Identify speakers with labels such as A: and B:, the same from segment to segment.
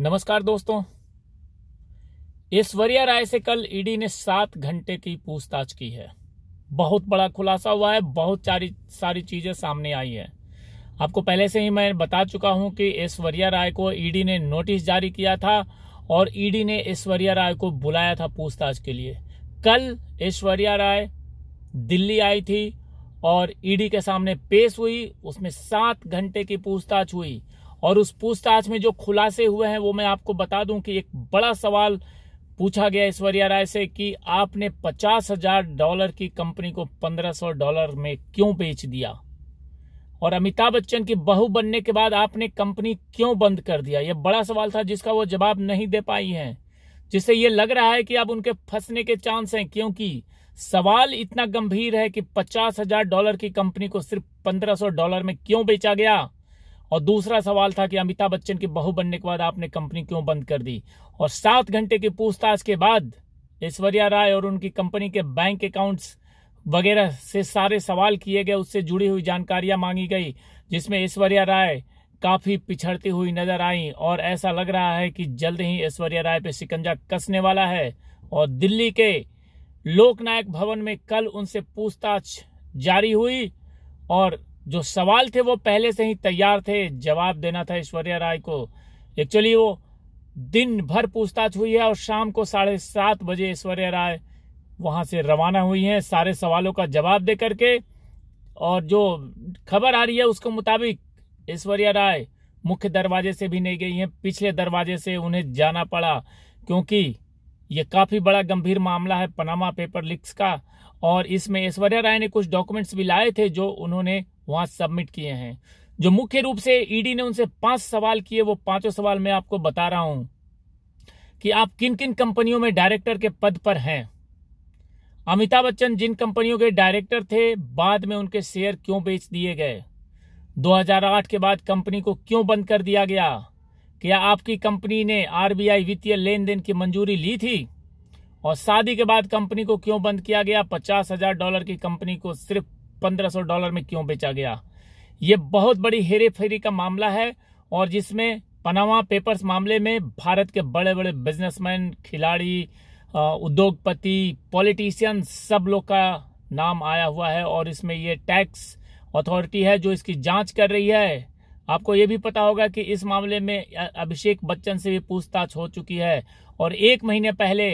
A: नमस्कार दोस्तों ऐश्वर्या राय से कल ईडी ने सात घंटे की पूछताछ की है बहुत बड़ा खुलासा हुआ है बहुत सारी सारी चीजें सामने आई है आपको पहले से ही मैं बता चुका हूं कि ऐश्वर्या राय को ईडी ने नोटिस जारी किया था और ईडी ने ऐश्वर्या राय को बुलाया था पूछताछ के लिए कल ऐश्वर्या राय दिल्ली आई थी और ईडी के सामने पेश हुई उसमें सात घंटे की पूछताछ हुई और उस पूछताछ में जो खुलासे हुए हैं वो मैं आपको बता दूं कि एक बड़ा सवाल पूछा गया ऐश्वर्या राय से कि आपने पचास हजार डॉलर की कंपनी को पंद्रह सौ डॉलर में क्यों बेच दिया और अमिताभ बच्चन की बहू बनने के बाद आपने कंपनी क्यों बंद कर दिया यह बड़ा सवाल था जिसका वो जवाब नहीं दे पाई है जिससे ये लग रहा है कि अब उनके फंसने के चांस हैं क्योंकि सवाल इतना गंभीर है कि पचास हजार डॉलर की कंपनी को सिर्फ पंद्रह सौ डॉलर में क्यों बेचा गया और दूसरा सवाल था कि अमिताभ बच्चन की बहू बनने के बाद आपने कंपनी क्यों बंद कर दी और सात घंटे की पूछताछ के बाद ऐश्वर्या राय और उनकी कंपनी के बैंक अकाउंट्स वगैरह से सारे सवाल किए गए उससे जुड़ी हुई जानकारियां मांगी गई जिसमें ऐश्वर्या राय काफी पिछड़ती हुई नजर आई और ऐसा लग रहा है कि जल्द ही ऐश्वर्या राय पे शिकंजा कसने वाला है और दिल्ली के लोकनायक भवन में कल उनसे पूछताछ जारी हुई और जो सवाल थे वो पहले से ही तैयार थे जवाब देना था ऐश्वर्या राय को एक्चुअली वो दिन भर पूछताछ हुई है और शाम को साढ़े सात बजे ऐश्वर्या राय वहां से रवाना हुई हैं सारे सवालों का जवाब दे करके और जो खबर आ रही है उसके मुताबिक ऐश्वर्या राय मुख्य दरवाजे से भी नहीं गई हैं पिछले दरवाजे से उन्हें जाना पड़ा क्योंकि ये काफ़ी बड़ा गंभीर मामला है पनामा पेपर लीक्स का और इसमें ऐश्वर्या राय ने कुछ डॉक्यूमेंट्स भी लाए थे जो उन्होंने वहां सबमिट किए हैं जो मुख्य रूप से ईडी e ने उनसे पांच सवाल किए वो पांचों सवाल मैं आपको बता रहा हूं कि आप किन किन कंपनियों में डायरेक्टर के पद पर हैं अमिताभ बच्चन जिन कंपनियों के डायरेक्टर थे बाद में उनके शेयर क्यों बेच दिए गए 2008 के बाद कंपनी को क्यों बंद कर दिया गया क्या आपकी कंपनी ने आरबीआई वित्तीय लेन देन की मंजूरी ली थी और शादी के बाद कंपनी को क्यों बंद किया गया पचास हजार डॉलर की कंपनी को सिर्फ 1500 डॉलर में क्यों बेचा गया ये बहुत बड़ी हेरे फेरी का मामला है और जिसमें पनामा पेपर्स मामले में भारत के बड़े बड़े बिजनेसमैन खिलाड़ी उद्योगपति पॉलिटिशियन सब लोग का नाम आया हुआ है और इसमें ये टैक्स अथॉरिटी है जो इसकी जांच कर रही है आपको ये भी पता होगा कि इस मामले में अभिषेक बच्चन से भी पूछताछ हो चुकी है और एक महीने पहले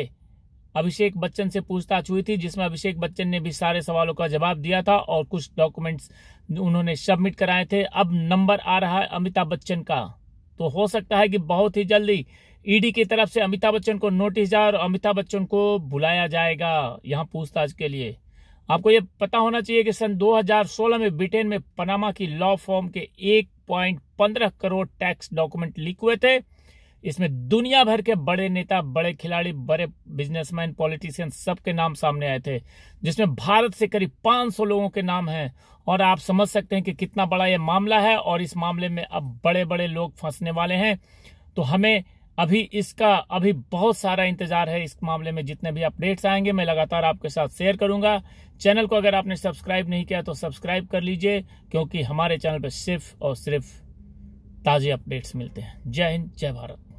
A: अभिषेक बच्चन से पूछताछ हुई थी जिसमें अभिषेक बच्चन ने भी सारे सवालों का जवाब दिया था और कुछ डॉक्यूमेंट्स उन्होंने सबमिट कराए थे अब नंबर आ रहा है अमिताभ बच्चन का तो हो सकता है कि बहुत ही जल्दी ईडी e की तरफ से अमिताभ बच्चन को नोटिस जाए और अमिताभ बच्चन को बुलाया जाएगा यहाँ पूछताछ के लिए आपको ये पता होना चाहिए कि सन 2016 में ब्रिटेन में पनामा की लॉ फॉर्म के 1.15 करोड़ टैक्स डॉक्यूमेंट लीक हुए थे इसमें दुनिया भर के बड़े नेता बड़े खिलाड़ी बड़े बिजनेसमैन पॉलिटिशियन सबके नाम सामने आए थे जिसमें भारत से करीब 500 लोगों के नाम हैं और आप समझ सकते हैं कि कितना बड़ा यह मामला है और इस मामले में अब बड़े बड़े लोग फंसने वाले हैं तो हमें अभी इसका अभी बहुत सारा इंतजार है इस मामले में जितने भी अपडेट्स आएंगे मैं लगातार आपके साथ शेयर करूंगा चैनल को अगर आपने सब्सक्राइब नहीं किया तो सब्सक्राइब कर लीजिए क्योंकि हमारे चैनल पर सिर्फ और सिर्फ ताज़े अपडेट्स मिलते हैं जय हिंद जय भारत